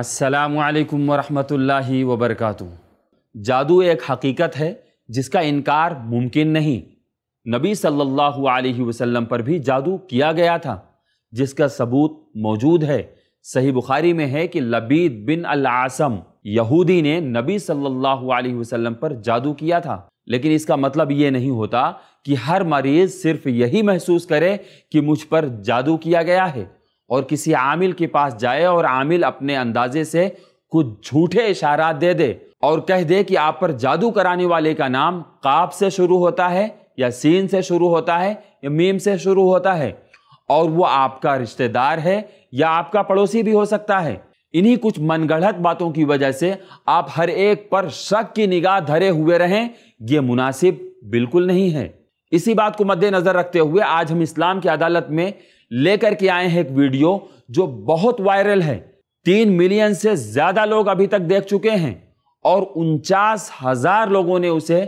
असलकम वरहि वबरक जादू एक हकीकत है जिसका इनकार मुमकिन नहीं नबी सल्लल्लाहु अलैहि वसल्लम पर भी जादू किया गया था जिसका सबूत मौजूद है सही बुखारी में है कि लबीद बिन अल-आसम यहूदी ने नबी सल्लल्लाहु अलैहि वसल्लम पर जादू किया था लेकिन इसका मतलब ये नहीं होता कि हर मरीज सिर्फ यही महसूस करे कि मुझ पर जादू किया गया है और किसी आमिल के पास जाए और आमिल अपने अंदाजे से कुछ झूठे इशारा दे दे और कह दे कि आप पर जादू कराने वाले का नाम काप से शुरू होता है या सीन से शुरू होता है या मीम से शुरू होता है और वो आपका रिश्तेदार है या आपका पड़ोसी भी हो सकता है इन्हीं कुछ मनगढ़ंत बातों की वजह से आप हर एक पर शक की निगाह धरे हुए रहें ये मुनासिब बिल्कुल नहीं है इसी बात को मद्देनजर रखते हुए आज हम इस्लाम की अदालत में लेकर के आए हैं एक वीडियो जो बहुत वायरल है तीन मिलियन से ज्यादा लोग अभी तक देख चुके हैं और उनचास हजार लोगों ने उसे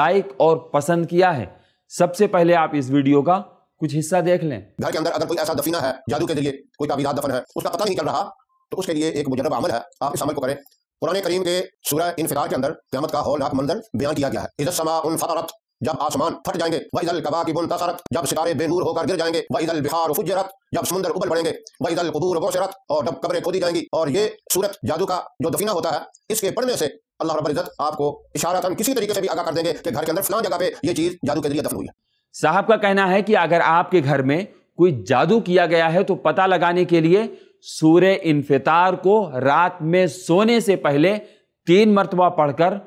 लाइक और पसंद किया है सबसे पहले आप इस वीडियो का कुछ हिस्सा देख लें घर के अंदर अगर कोई ऐसा दफीना है जादू के जरिए कोई ताबीदात दफन है उसका पता नहीं चल रहा तो उसके लिए एक मुजरब अमल है आप इस अमल को करें पुराने करीम के सूरह इनफितार के अंदर क्या का हौलनाक मंजर बयान किया गया है इधर समा उन फतरत जब आसमान फट जाएंगे वही दल कबा की बुन तसरत जब सितारे बेनूर होकर गिर जाएंगे वही दल बिहार फुजरत जब समुद्र उबल पड़ेंगे वही दल कबूर बोशरत और जब कब्रें खोदी जाएंगी और ये सूरत जादू का जो दफीना होता है इसके पढ़ने से अल्लाह रब्बुल इज़्ज़त आपको इशारातन किसी तरीके से भी आगा कर देंगे कि घर के अंदर फलां जगह पे ये चीज़ जादू के जरिए दफन हुई है साहब का कहना है कि अगर आपके घर में कोई जादू किया गया है तो पता लगाने के लिए सूर्य इन्फितार को रात में सोने से पहले तीन मरतबा पढ़कर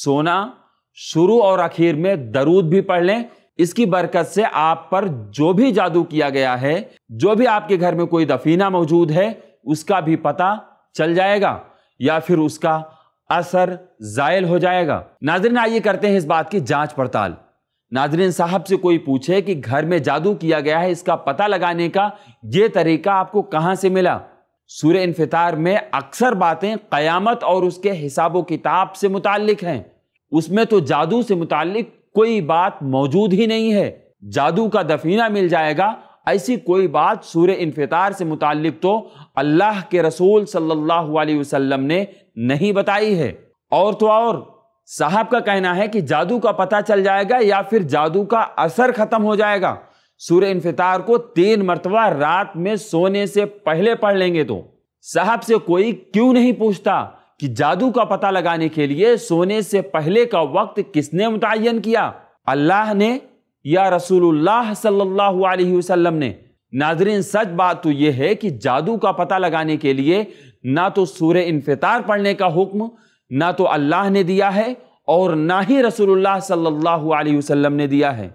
सोना शुरू और आखिर में दरूद भी पढ़ लें इसकी बरकत से आप पर जो भी जादू किया गया है जो भी आपके घर में कोई दफीना मौजूद है उसका भी पता चल जाएगा या फिर उसका असर जायल हो जाएगा नाजरीन आइए करते हैं इस बात की जांच पड़ताल नाजरीन साहब से कोई पूछे कि घर में जादू किया गया है इसका पता लगाने का ये तरीका आपको कहाँ से मिला सूर्य इनफितार में अक्सर बातें कयामत और उसके हिसाबों किताब से मुतालिक हैं उसमें तो जादू से मुतालिक कोई बात मौजूद ही नहीं है जादू का दफीना मिल जाएगा ऐसी कोई बात सूर्य इनफितार से मुतालिक तो अल्लाह के रसूल सल्लल्लाहु अलैहि वसल्लम ने नहीं बताई है और तो और साहब का कहना है कि जादू का पता चल जाएगा या फिर जादू का असर ख़त्म हो जाएगा सूर्य इनफितार को तीन मरतबा रात में सोने से पहले पढ़ लेंगे तो साहब से कोई क्यों नहीं पूछता कि जादू का पता लगाने के लिए सोने से पहले का वक्त किसने मुतन किया अल्लाह ने या रसूलुल्लाह सल्लल्लाहु अलैहि वसल्लम ने नाजरीन सच बात तो यह है कि जादू का पता लगाने के लिए ना तो सूर्य इनफतार पढ़ने का हुक्म ना तो अल्लाह ने दिया है और ना ही रसूलुल्लाह सल्लल्लाहु अलैहि वसल्लम ने दिया है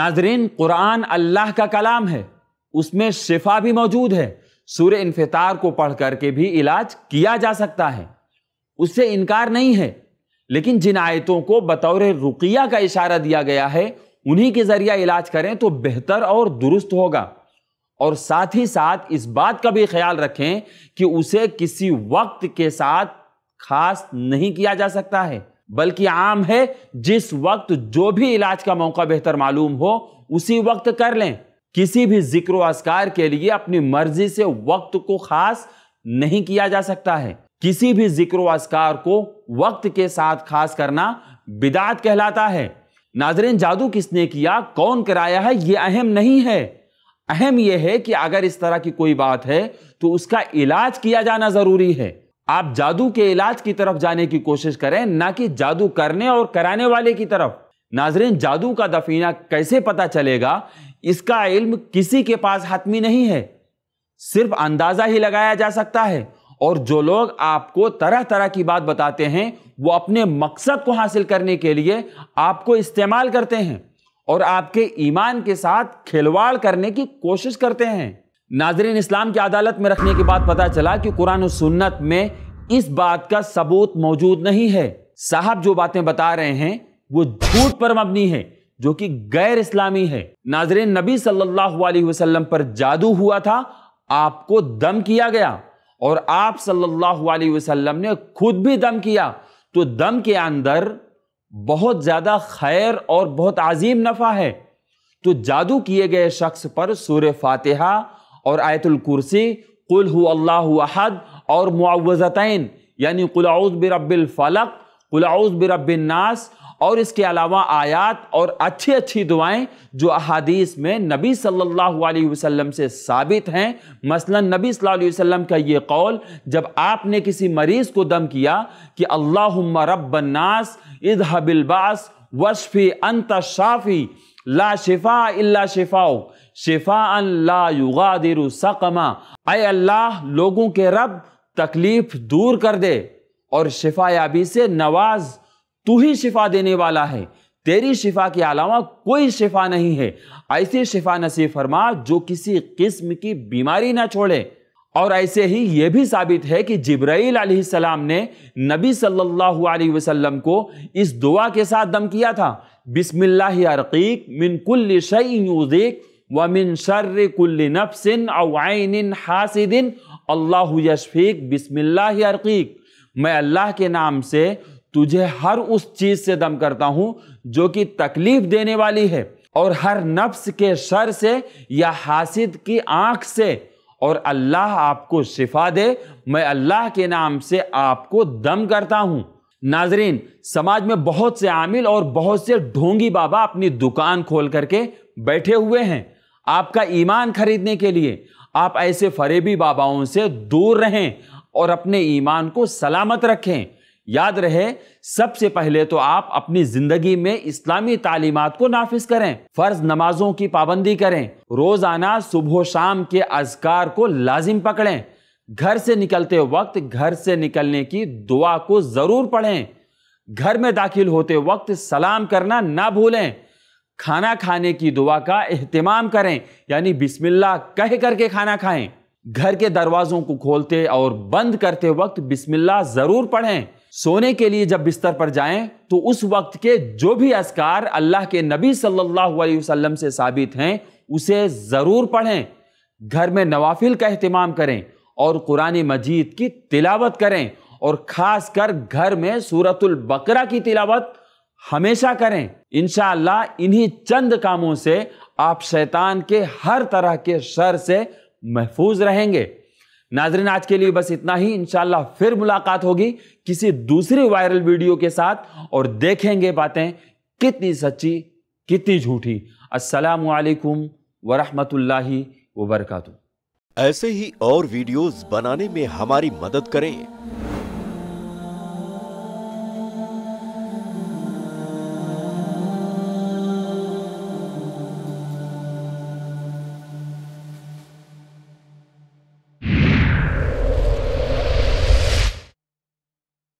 नाजरीन कुरान अल्लाह का कलाम है उसमें शिफा भी मौजूद है सूर्य इनफतार को पढ़ करके भी इलाज किया जा सकता है उससे इनकार नहीं है लेकिन जिन आयतों को बतौर रुकिया का इशारा दिया गया है उन्हीं के जरिए इलाज करें तो बेहतर और दुरुस्त होगा और साथ ही साथ इस बात का भी ख्याल रखें कि उसे किसी वक्त के साथ खास नहीं किया जा सकता है बल्कि आम है जिस वक्त जो भी इलाज का मौका बेहतर मालूम हो उसी वक्त कर लें किसी भी जिक्र असकार के लिए अपनी मर्जी से वक्त को खास नहीं किया जा सकता है किसी भी जिक्र असकार को वक्त के साथ खास करना बिदात कहलाता है नाजरीन जादू किसने किया कौन कराया है ये अहम नहीं है अहम यह है कि अगर इस तरह की कोई बात है तो उसका इलाज किया जाना जरूरी है आप जादू के इलाज की तरफ जाने की कोशिश करें ना कि जादू करने और कराने वाले की तरफ नाजरीन जादू का दफीना कैसे पता चलेगा इसका इल्म किसी के पास हतमी नहीं है सिर्फ अंदाजा ही लगाया जा सकता है और जो लोग आपको तरह तरह की बात बताते हैं वो अपने मकसद को हासिल करने के लिए आपको इस्तेमाल करते हैं और आपके ईमान के साथ खिलवाड़ करने की कोशिश करते हैं नाजरीन इस्लाम की अदालत में रखने के बाद पता चला कि कुरान सुन्नत में इस बात का सबूत मौजूद नहीं है साहब जो बातें बता रहे हैं वो झूठ पर मबनी है जो कि गैर इस्लामी है नाजरीन नबी सल्लल्लाहु अलैहि वसल्लम पर जादू हुआ था आपको दम किया गया और आप सल्लल्लाहु अलैहि वसल्लम ने खुद भी दम किया तो दम के अंदर बहुत ज़्यादा खैर और बहुत अजीम नफ़ा है तो जादू किए गए शख्स पर सूर फातिहा और आयतुल कुर्सी कुल हु अल्लाहद और मुआवज़तैन यानी कुलाउज़ बिरबिल फ़लक कुलाउज़ बिरबिन नास और इसके अलावा आयात और अच्छी अच्छी दुआएं जो अहादीस में नबी सल्लल्लाहु अलैहि वसल्लम से साबित हैं मसलन नबी सल्लल्लाहु अलैहि वसल्लम का ये कौल जब आपने किसी मरीज़ को दम किया कि अल्लाह रबन्नास इजहबिलबास वशफ़ी अंत शाफ़ी ला शिफा इल्ला शिफाओ शिफा ला सकमा अल्लाह लोगों के रब तकलीफ़ दूर कर दे और शिफायाबी से नवाज़ तू ही शिफा देने वाला है तेरी शिफा के अलावा कोई शिफा नहीं है ऐसी शिफा नसीब फरमा जो किसी किस्म की बीमारी ना छोड़े और ऐसे ही यह भी साबित है कि जिब्राईल सलाम ने नबी सल्लल्लाहु अलैहि वसल्लम को इस दुआ के साथ दम किया था बिस्मिल्लाह अरकीक मिन कुल्ल शयूज़िक व मिन शर्र कुल्ल नफ्सिन अवाइन हासिदिन अल्लाह यशफीक बिस्मिल्लाह अरकीक मैं अल्लाह के नाम से तुझे हर उस चीज से दम करता हूं जो कि तकलीफ देने वाली है और हर नफ्स के शर से या हासिद की आंख से और अल्लाह आपको शिफा दे मैं अल्लाह के नाम से आपको दम करता हूँ नाजरीन समाज में बहुत से आमिल और बहुत से ढोंगी बाबा अपनी दुकान खोल करके बैठे हुए हैं आपका ईमान खरीदने के लिए आप ऐसे फरेबी बाबाओं से दूर रहें और अपने ईमान को सलामत रखें याद रहे सबसे पहले तो आप अपनी जिंदगी में इस्लामी तालीमत को नाफिज करें फर्ज नमाजों की पाबंदी करें रोजाना सुबह शाम के अजकार को लाजिम पकड़ें घर से निकलते वक्त घर से निकलने की दुआ को जरूर पढ़ें घर में दाखिल होते वक्त सलाम करना ना भूलें खाना खाने की दुआ का अहतमाम करें यानी बिस्मिल्ला कह करके खाना खाएं घर के दरवाज़ों को खोलते और बंद करते वक्त बिस्मिल्ला ज़रूर पढ़ें सोने के लिए जब बिस्तर पर जाएं तो उस वक्त के जो भी असकार अल्लाह के नबी सल्लल्लाहु अलैहि वसल्लम से साबित हैं उसे ज़रूर पढ़ें घर में नवाफिल का अहतमाम करें और कुरान मजीद की तिलावत करें और ख़ास कर घर में सूरतुल बकरा की तिलावत हमेशा करें इन इन्हीं चंद कामों से आप शैतान के हर तरह के शर से महफूज रहेंगे नाजरीन आज के लिए बस इतना ही इन फिर मुलाकात होगी किसी दूसरी वायरल वीडियो के साथ और देखेंगे बातें कितनी सच्ची कितनी झूठी असलकुम वरहमल वरकू ऐसे ही और वीडियोस बनाने में हमारी मदद करें